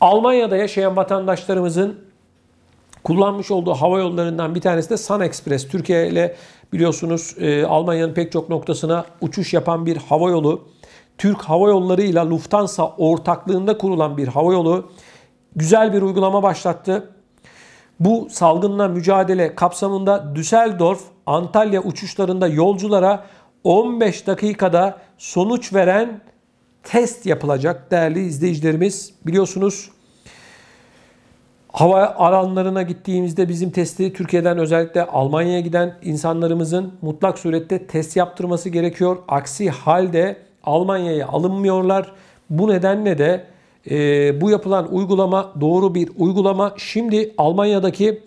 Almanya'da yaşayan vatandaşlarımızın kullanmış olduğu hava yollarından bir tanesi de Sun Express. Türkiye ile biliyorsunuz e, Almanya'nın pek çok noktasına uçuş yapan bir hava yolu. Türk Hava Yolları ile Lufthansa ortaklığında kurulan bir hava yolu güzel bir uygulama başlattı. Bu salgınla mücadele kapsamında Düsseldorf, Antalya uçuşlarında yolculara 15 dakikada sonuç veren test yapılacak değerli izleyicilerimiz. Biliyorsunuz hava alanlarına gittiğimizde bizim testi Türkiye'den özellikle Almanya'ya giden insanlarımızın mutlak surette test yaptırması gerekiyor. Aksi halde Almanya'ya alınmıyorlar. Bu nedenle de e, bu yapılan uygulama doğru bir uygulama. Şimdi Almanya'daki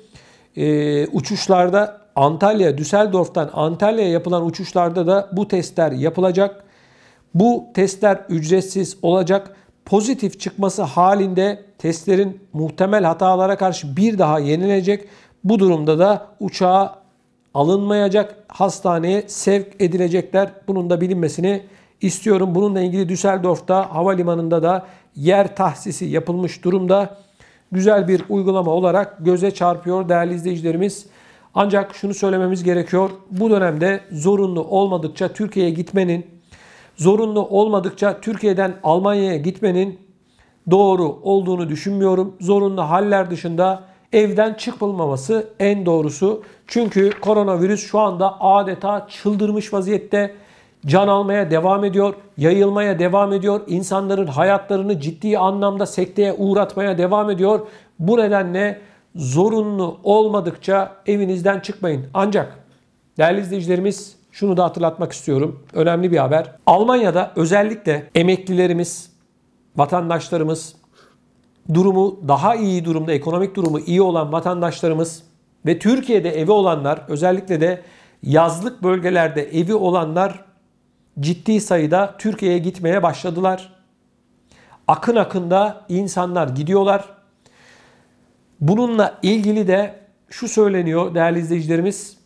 e, uçuşlarda Antalya, Düsseldorf'tan Antalya'ya yapılan uçuşlarda da bu testler yapılacak. Bu testler ücretsiz olacak. Pozitif çıkması halinde testlerin muhtemel hatalara karşı bir daha yenilecek. Bu durumda da uçağa alınmayacak, hastaneye sevk edilecekler. Bunun da bilinmesini istiyorum. Bununla ilgili Düsseldorf'ta havalimanında da yer tahsisi yapılmış durumda. Güzel bir uygulama olarak göze çarpıyor değerli izleyicilerimiz. Ancak şunu söylememiz gerekiyor. Bu dönemde zorunlu olmadıkça Türkiye'ye gitmenin Zorunlu olmadıkça Türkiye'den Almanya'ya gitmenin doğru olduğunu düşünmüyorum. Zorunlu haller dışında evden çıkılmaması en doğrusu. Çünkü koronavirüs şu anda adeta çıldırmış vaziyette can almaya devam ediyor, yayılmaya devam ediyor, insanların hayatlarını ciddi anlamda sekteye uğratmaya devam ediyor. Bu nedenle zorunlu olmadıkça evinizden çıkmayın. Ancak değerli izleyicilerimiz şunu da hatırlatmak istiyorum. Önemli bir haber. Almanya'da özellikle emeklilerimiz, vatandaşlarımız, durumu daha iyi durumda, ekonomik durumu iyi olan vatandaşlarımız ve Türkiye'de evi olanlar, özellikle de yazlık bölgelerde evi olanlar ciddi sayıda Türkiye'ye gitmeye başladılar. Akın akında insanlar gidiyorlar. Bununla ilgili de şu söyleniyor değerli izleyicilerimiz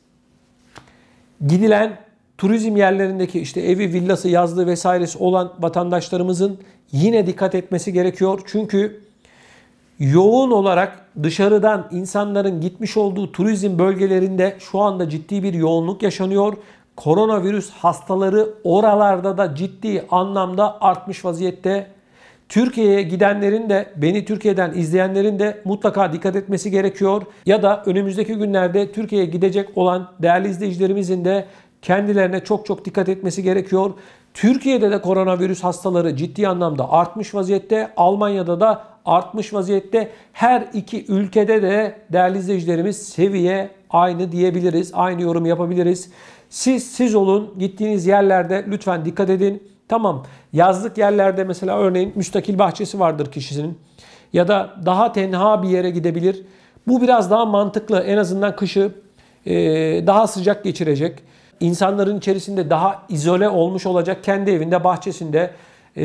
gidilen turizm yerlerindeki işte evi, villası, yazlığı vesairesi olan vatandaşlarımızın yine dikkat etmesi gerekiyor. Çünkü yoğun olarak dışarıdan insanların gitmiş olduğu turizm bölgelerinde şu anda ciddi bir yoğunluk yaşanıyor. Koronavirüs hastaları oralarda da ciddi anlamda artmış vaziyette Türkiye'ye gidenlerin de beni Türkiye'den izleyenlerin de mutlaka dikkat etmesi gerekiyor. Ya da önümüzdeki günlerde Türkiye'ye gidecek olan değerli izleyicilerimizin de kendilerine çok çok dikkat etmesi gerekiyor. Türkiye'de de koronavirüs hastaları ciddi anlamda artmış vaziyette. Almanya'da da artmış vaziyette. Her iki ülkede de değerli izleyicilerimiz seviye aynı diyebiliriz. Aynı yorum yapabiliriz. Siz siz olun. Gittiğiniz yerlerde lütfen dikkat edin. Tamam yazlık yerlerde mesela örneğin müstakil bahçesi vardır kişisinin ya da daha tenha bir yere gidebilir. Bu biraz daha mantıklı en azından kışı e, daha sıcak geçirecek. İnsanların içerisinde daha izole olmuş olacak kendi evinde bahçesinde e,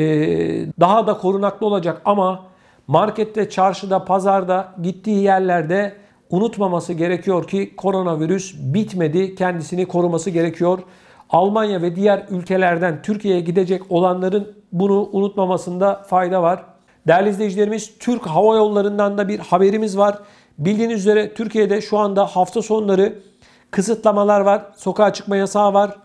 daha da korunaklı olacak ama markette, çarşıda, pazarda gittiği yerlerde unutmaması gerekiyor ki koronavirüs bitmedi kendisini koruması gerekiyor. Almanya ve diğer ülkelerden Türkiye'ye gidecek olanların bunu unutmamasında fayda var. Değerli izleyicilerimiz Türk Hava Yolları'ndan da bir haberimiz var. Bildiğiniz üzere Türkiye'de şu anda hafta sonları kısıtlamalar var. Sokağa çıkma yasağı var.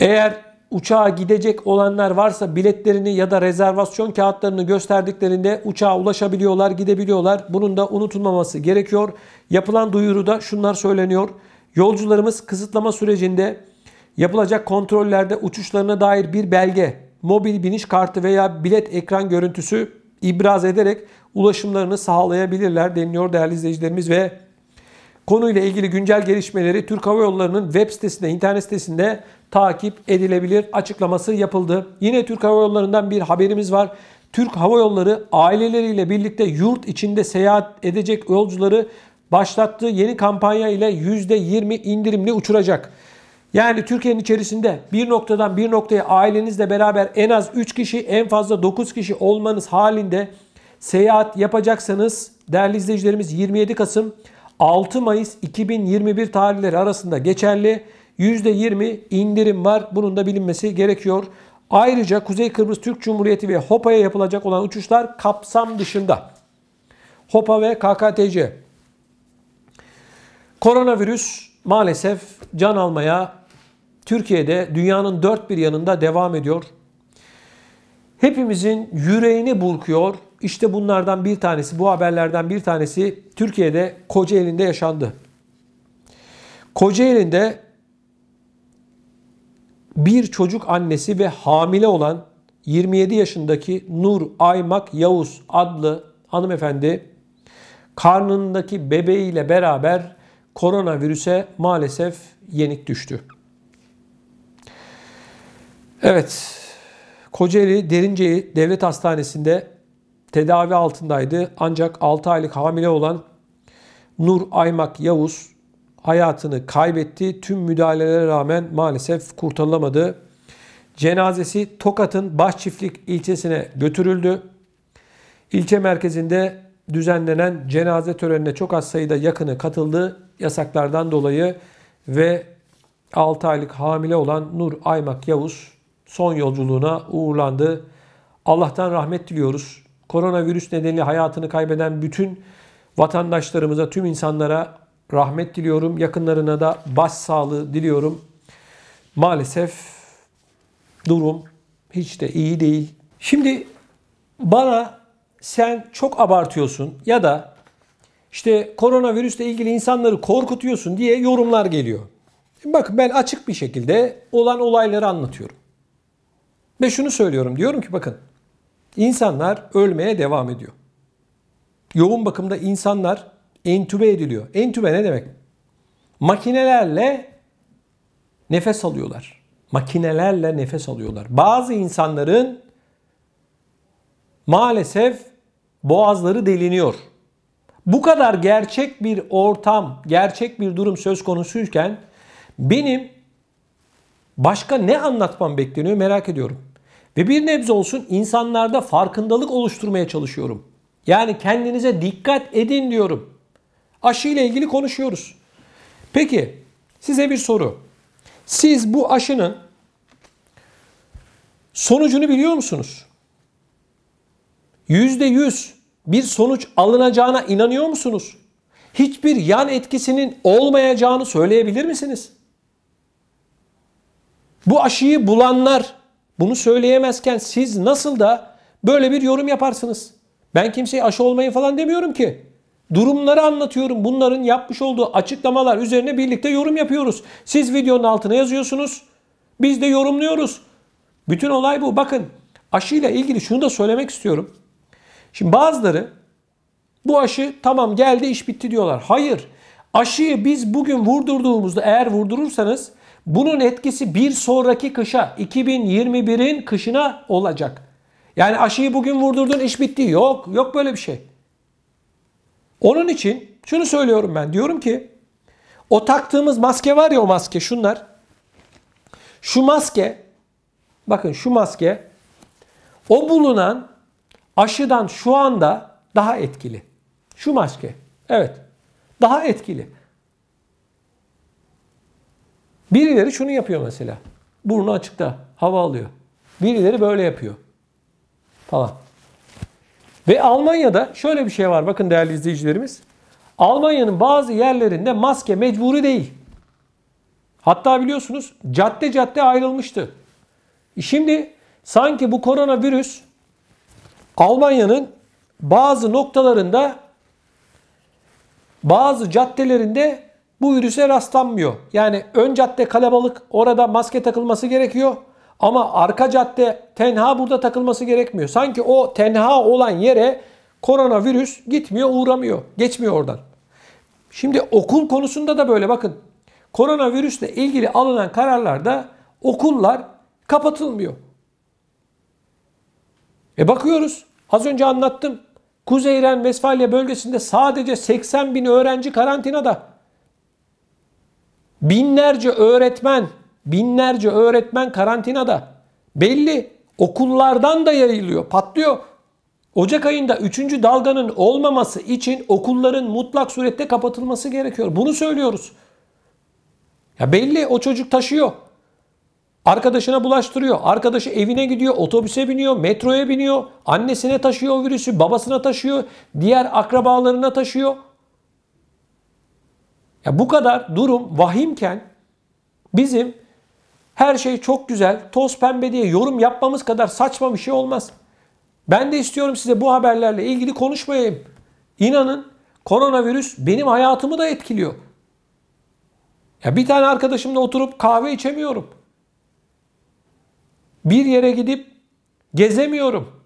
Eğer uçağa gidecek olanlar varsa biletlerini ya da rezervasyon kağıtlarını gösterdiklerinde uçağa ulaşabiliyorlar, gidebiliyorlar. Bunun da unutulmaması gerekiyor. Yapılan duyuruda şunlar söyleniyor. Yolcularımız kısıtlama sürecinde Yapılacak kontrollerde uçuşlarına dair bir belge, mobil biniş kartı veya bilet ekran görüntüsü ibraz ederek ulaşımlarını sağlayabilirler deniliyor değerli izleyicilerimiz ve konuyla ilgili güncel gelişmeleri Türk Hava Yolları'nın web sitesinde, internet sitesinde takip edilebilir açıklaması yapıldı. Yine Türk Hava Yolları'ndan bir haberimiz var. Türk Hava Yolları aileleriyle birlikte yurt içinde seyahat edecek yolcuları başlattığı yeni kampanya ile %20 indirimli uçuracak. Yani Türkiye'nin içerisinde bir noktadan bir noktaya ailenizle beraber en az 3 kişi en fazla 9 kişi olmanız halinde seyahat yapacaksanız değerli izleyicilerimiz 27 Kasım 6 Mayıs 2021 tarihleri arasında geçerli %20 indirim var. Bunun da bilinmesi gerekiyor. Ayrıca Kuzey Kıbrıs Türk Cumhuriyeti ve HOPA'ya yapılacak olan uçuşlar kapsam dışında. HOPA ve KKTC. Koronavirüs maalesef can almaya Türkiye'de dünyanın dört bir yanında devam ediyor. Hepimizin yüreğini burkuyor. İşte bunlardan bir tanesi, bu haberlerden bir tanesi Türkiye'de Kocaeli'nde yaşandı. Kocaeli'nde bir çocuk annesi ve hamile olan 27 yaşındaki Nur Aymak Yavuz adlı hanımefendi karnındaki bebeğiyle beraber koronavirüse maalesef yenik düştü. Evet, Kocaeli Derinceyi Devlet Hastanesi'nde tedavi altındaydı. Ancak 6 aylık hamile olan Nur Aymak Yavuz hayatını kaybetti. Tüm müdahalelere rağmen maalesef kurtarılamadı. Cenazesi Tokat'ın Başçiftlik ilçesine götürüldü. İlçe merkezinde düzenlenen cenaze törenine çok az sayıda yakını katıldı. Yasaklardan dolayı ve 6 aylık hamile olan Nur Aymak Yavuz son yolculuğuna uğurlandı. Allah'tan rahmet diliyoruz. Koronavirüs nedeniyle hayatını kaybeden bütün vatandaşlarımıza, tüm insanlara rahmet diliyorum. Yakınlarına da sağlığı diliyorum. Maalesef durum hiç de iyi değil. Şimdi bana sen çok abartıyorsun ya da işte koronavirüsle ilgili insanları korkutuyorsun diye yorumlar geliyor. Bakın ben açık bir şekilde olan olayları anlatıyorum. Ve şunu söylüyorum diyorum ki bakın insanlar ölmeye devam ediyor. Yoğun bakımda insanlar entübe ediliyor. Entübe ne demek? Makinelerle nefes alıyorlar. Makinelerle nefes alıyorlar. Bazı insanların maalesef boğazları deliniyor. Bu kadar gerçek bir ortam, gerçek bir durum söz konusuyken benim başka ne anlatmam bekleniyor merak ediyorum. Ve bir nebze olsun insanlarda farkındalık oluşturmaya çalışıyorum. Yani kendinize dikkat edin diyorum. Aşı ile ilgili konuşuyoruz. Peki size bir soru. Siz bu aşının sonucunu biliyor musunuz? Yüzde yüz bir sonuç alınacağına inanıyor musunuz? Hiçbir yan etkisinin olmayacağını söyleyebilir misiniz? Bu aşıyı bulanlar bunu söyleyemezken siz nasıl da böyle bir yorum yaparsınız? Ben kimseye aşı olmayı falan demiyorum ki. Durumları anlatıyorum. Bunların yapmış olduğu açıklamalar üzerine birlikte yorum yapıyoruz. Siz videonun altına yazıyorsunuz. Biz de yorumluyoruz. Bütün olay bu. Bakın aşıyla ilgili şunu da söylemek istiyorum. Şimdi bazıları bu aşı tamam geldi iş bitti diyorlar. Hayır. Aşıyı biz bugün vurdurduğumuzda eğer vurdurursanız bunun etkisi bir sonraki kışa 2021'in kışına olacak. Yani aşıyı bugün vurdurdun iş bitti. Yok yok böyle bir şey. Onun için şunu söylüyorum ben. Diyorum ki o taktığımız maske var ya o maske şunlar. Şu maske bakın şu maske o bulunan aşıdan şu anda daha etkili. Şu maske. Evet. Daha etkili. Birileri şunu yapıyor mesela. Burnu açıkta. Hava alıyor. Birileri böyle yapıyor. Falan. Ve Almanya'da şöyle bir şey var. Bakın değerli izleyicilerimiz. Almanya'nın bazı yerlerinde maske mecburi değil. Hatta biliyorsunuz cadde cadde ayrılmıştı. Şimdi sanki bu koronavirüs Almanya'nın bazı noktalarında bazı caddelerinde bu virüse rastlanmıyor. Yani ön cadde kalabalık orada maske takılması gerekiyor. Ama arka cadde tenha burada takılması gerekmiyor. Sanki o tenha olan yere koronavirüs gitmiyor uğramıyor. Geçmiyor oradan. Şimdi okul konusunda da böyle bakın. Koronavirüsle ilgili alınan kararlarda okullar kapatılmıyor. E bakıyoruz. Az önce anlattım. Kuzeyren Vesfalya bölgesinde sadece 80 bin öğrenci karantinada. Binlerce öğretmen, binlerce öğretmen karantinada. Belli okullardan da yayılıyor, patlıyor. Ocak ayında 3. dalganın olmaması için okulların mutlak surette kapatılması gerekiyor. Bunu söylüyoruz. Ya belli o çocuk taşıyor. Arkadaşına bulaştırıyor. Arkadaşı evine gidiyor, otobüse biniyor, metroya biniyor. Annesine taşıyor o virüsü, babasına taşıyor, diğer akrabalarına taşıyor. Ya bu kadar durum vahimken bizim her şey çok güzel, toz pembe diye yorum yapmamız kadar saçma bir şey olmaz. Ben de istiyorum size bu haberlerle ilgili konuşmayayım. İnanın koronavirüs benim hayatımı da etkiliyor. Ya bir tane arkadaşımla oturup kahve içemiyorum. Bir yere gidip gezemiyorum.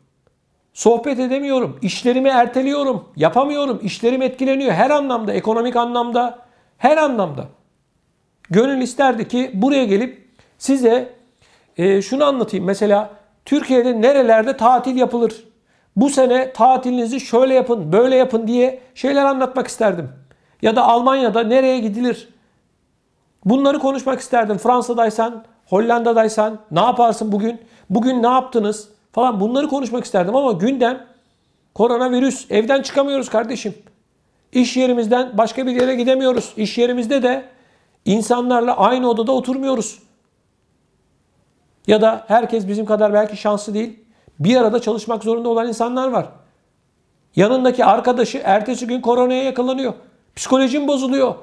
Sohbet edemiyorum. İşlerimi erteliyorum. Yapamıyorum. İşlerim etkileniyor. Her anlamda, ekonomik anlamda, her anlamda. Gönül isterdi ki buraya gelip size e, şunu anlatayım. Mesela Türkiye'de nerelerde tatil yapılır? Bu sene tatilinizi şöyle yapın, böyle yapın diye şeyler anlatmak isterdim. Ya da Almanya'da nereye gidilir? Bunları konuşmak isterdim. Fransa'daysan, Hollanda'daysan ne yaparsın bugün? Bugün ne yaptınız? Falan bunları konuşmak isterdim ama gündem koronavirüs. Evden çıkamıyoruz kardeşim. İş yerimizden başka bir yere gidemiyoruz. İş yerimizde de insanlarla aynı odada oturmuyoruz. Ya da herkes bizim kadar belki şanslı değil. Bir arada çalışmak zorunda olan insanlar var. Yanındaki arkadaşı ertesi gün koronaya yakalanıyor. Psikolojim bozuluyor.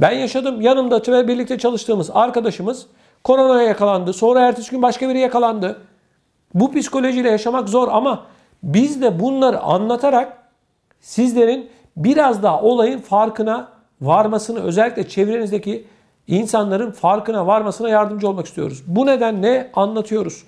Ben yaşadım. Yanımda ve birlikte çalıştığımız arkadaşımız koronaya yakalandı. Sonra ertesi gün başka biri yakalandı. Bu psikolojiyle yaşamak zor ama biz de bunları anlatarak sizlerin biraz daha olayın farkına varmasını özellikle çevrenizdeki insanların farkına varmasına yardımcı olmak istiyoruz. Bu nedenle anlatıyoruz.